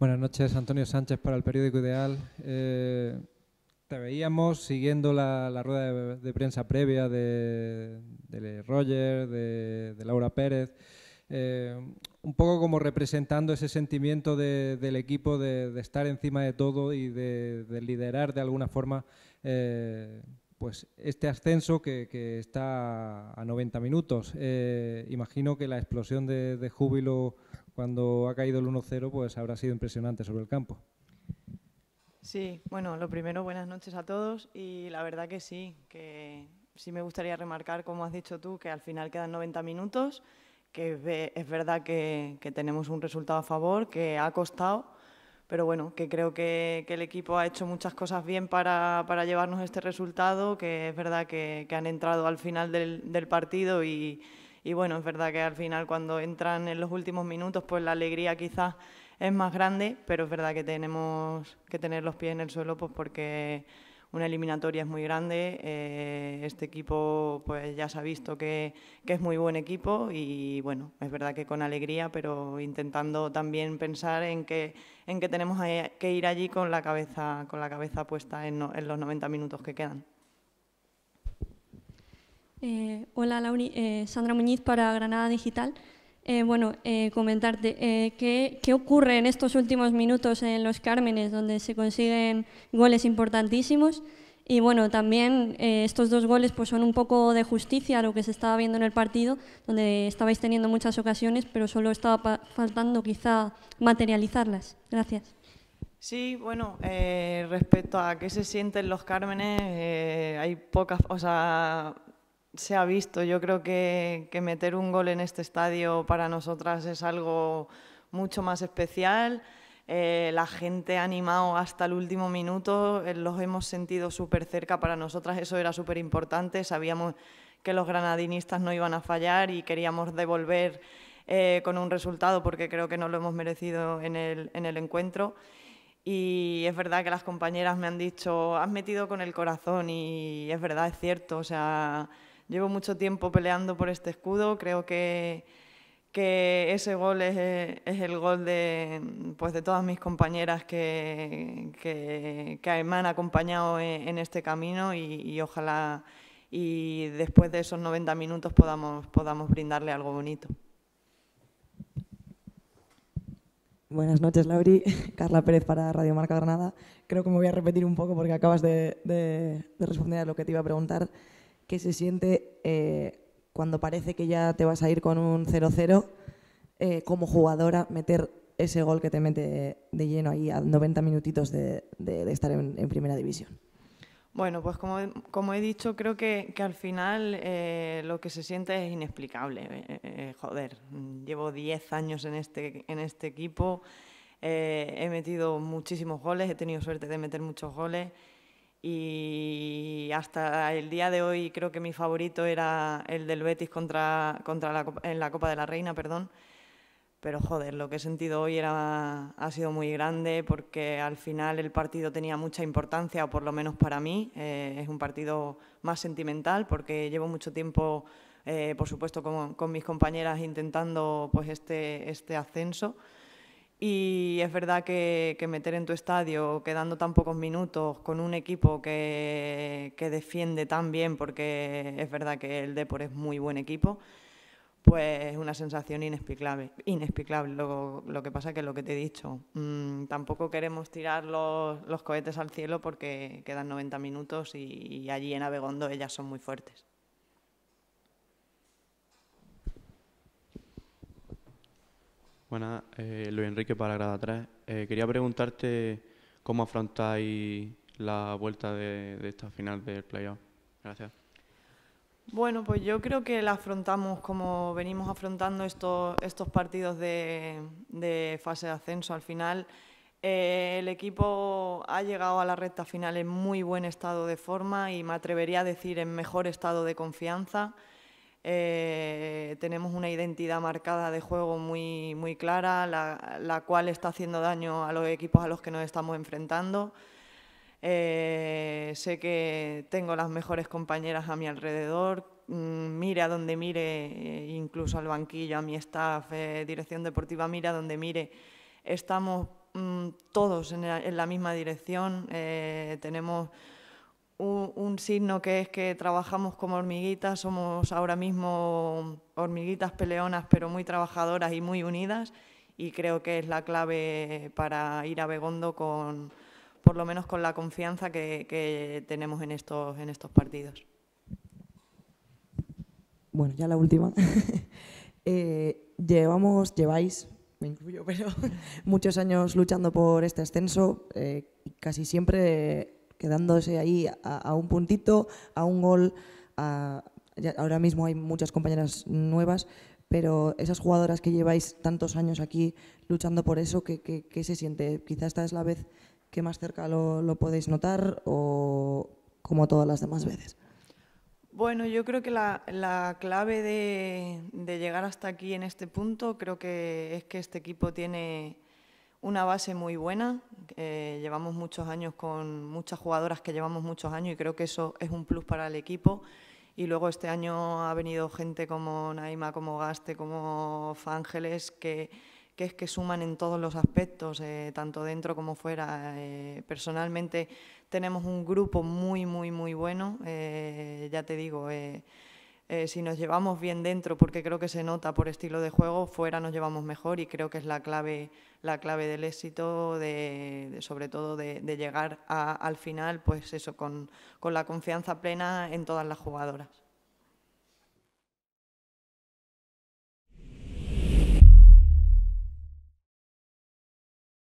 Buenas noches, Antonio Sánchez para el periódico Ideal. Eh, te veíamos siguiendo la, rueda de, prensa previa de, Roger, de, Laura Pérez, eh, un poco como representando ese sentimiento del equipo de, estar encima de todo y de, liderar de alguna forma. Eh, pues este ascenso que, está a 90 minutos. Eh, imagino que la explosión de, júbilo cuando ha caído el 1-0 pues habrá sido impresionante sobre el campo. Sí, bueno, lo primero, buenas noches a todos y la verdad que sí, que sí me gustaría remarcar, como has dicho tú, que al final quedan 90 minutos, que es verdad que, que tenemos un resultado a favor, que ha costado, pero bueno, que creo que, el equipo ha hecho muchas cosas bien para, para llevarnos este resultado, que es verdad que, han entrado al final del, partido y, y bueno, es verdad que al final cuando entran en los últimos minutos, pues la alegría quizás es más grande, pero es verdad que tenemos que tener los pies en el suelo, pues porque una eliminatoria es muy grande. Eh, este equipo pues ya se ha visto que, es muy buen equipo y bueno, es verdad que con alegría, pero intentando también pensar en que, en que tenemos que ir allí con la cabeza, con la cabeza puesta en, los 90 minutos que quedan. Eh, hola, eh, Sandra Muñiz para Granada Digital. Eh, bueno, eh, comentarte eh, ¿qué, ocurre en estos últimos minutos en los Cármenes, donde se consiguen goles importantísimos. Y bueno, también estos dos goles pues, son un poco de justicia a lo que se estaba viendo en el partido, donde estabais teniendo muchas ocasiones, pero solo estaba faltando quizá materializarlas. Gracias. Sí, bueno, respecto a qué se sienten los Cármenes, hay pocas, o sea, se ha visto. Yo creo que, meter un gol en este estadio para nosotras es algo mucho más especial. Eh, la gente ha animado hasta el último minuto, eh, los hemos sentido súper cerca para nosotras, eso era súper importante. Sabíamos que los granadinistas no iban a fallar y queríamos devolver eh, con un resultado porque creo que no lo hemos merecido en el, en el encuentro. Y es verdad que las compañeras me han dicho, has metido con el corazón y es verdad, es cierto. O sea, Llevo mucho tiempo peleando por este escudo, creo que, que ese gol es, el gol de, pues de todas mis compañeras que, que, que me han acompañado en, este camino y, ojalá y después de esos 90 minutos podamos, podamos brindarle algo bonito. Buenas noches, Lauri. Carla Pérez para Radio Marca Granada. Creo que me voy a repetir un poco porque acabas de, de responder a lo que te iba a preguntar que se siente eh, cuando parece que ya te vas a ir con un 0-0, eh, como jugadora meter ese gol que te mete de lleno ahí a 90 minutitos de, de, estar en, primera división. Bueno, pues como, como he dicho, creo que, que al final eh, lo que se siente es inexplicable. joder, llevo 10 años en este, en este equipo, he metido muchísimos goles, he tenido suerte de meter muchos goles y hasta el día de hoy creo que mi favorito era el del Betis contra, contra en la Copa de la Reina, perdón. Pero joder, lo que he sentido hoy era, ha sido muy grande porque al final el partido tenía mucha importancia, o por lo menos para mí. Eh, es un partido más sentimental porque llevo mucho tiempo, eh, por supuesto, con, con, mis compañeras intentando pues, este, este ascenso. Y es verdad que, meter en tu estadio, quedando tan pocos minutos, con un equipo que, defiende tan bien, porque es verdad que el Depor es muy buen equipo, pues es una sensación inexplicable. inexplicable. Lo, que pasa es que lo que te he dicho, mm, tampoco queremos tirar los, cohetes al cielo porque quedan 90 minutos y allí en Abegondo ellas son muy fuertes. Bueno, eh, Luis Enrique para Grada 3. Eh, quería preguntarte cómo afrontáis la vuelta de, esta final del playoff. Gracias. Bueno, pues yo creo que la afrontamos como venimos afrontando estos, estos partidos de, fase de ascenso. Al final, eh, el equipo ha llegado a la recta final en muy buen estado de forma y me atrevería a decir en mejor estado de confianza. Eh, tenemos una identidad marcada de juego muy, muy clara, la, la, cual está haciendo daño a los equipos a los que nos estamos enfrentando. Eh, sé que tengo las mejores compañeras a mi alrededor, mm, mire a donde mire, eh, incluso al banquillo, a mi staff, dirección deportiva, mire a donde mire. Estamos mm, todos en la, en la, misma dirección, tenemos un, signo que es que trabajamos como hormiguitas, somos ahora mismo hormiguitas peleonas, pero muy trabajadoras y muy unidas, y creo que es la clave para ir a Begondo con, por lo menos con la confianza que, tenemos en estos, en estos partidos. Bueno, ya la última. Eh, llevamos, lleváis me incluyo, pero muchos años luchando por este ascenso, eh, casi siempre quedándose ahí a, un puntito, a un gol. ahora mismo hay muchas compañeras nuevas, pero esas jugadoras que lleváis tantos años aquí luchando por eso, ¿qué, se siente? Quizás esta es la vez que más cerca lo, podéis notar o como todas las demás veces. Bueno, yo creo que la, clave de, de llegar hasta aquí en este punto creo que es que este equipo tiene una base muy buena. llevamos muchos años con muchas jugadoras que llevamos muchos años y creo que eso es un plus para el equipo. Y luego este año ha venido gente como Naima, como Gaste, como Fángeles, que, es que suman en todos los aspectos, eh, tanto dentro como fuera. Eh, personalmente tenemos un grupo muy, muy, muy bueno. Eh, ya te digo eh, si nos llevamos bien dentro, porque creo que se nota por estilo de juego, fuera nos llevamos mejor y creo que es la clave, la clave del éxito, de, sobre todo de, llegar al final, pues eso, con la confianza plena en todas las jugadoras.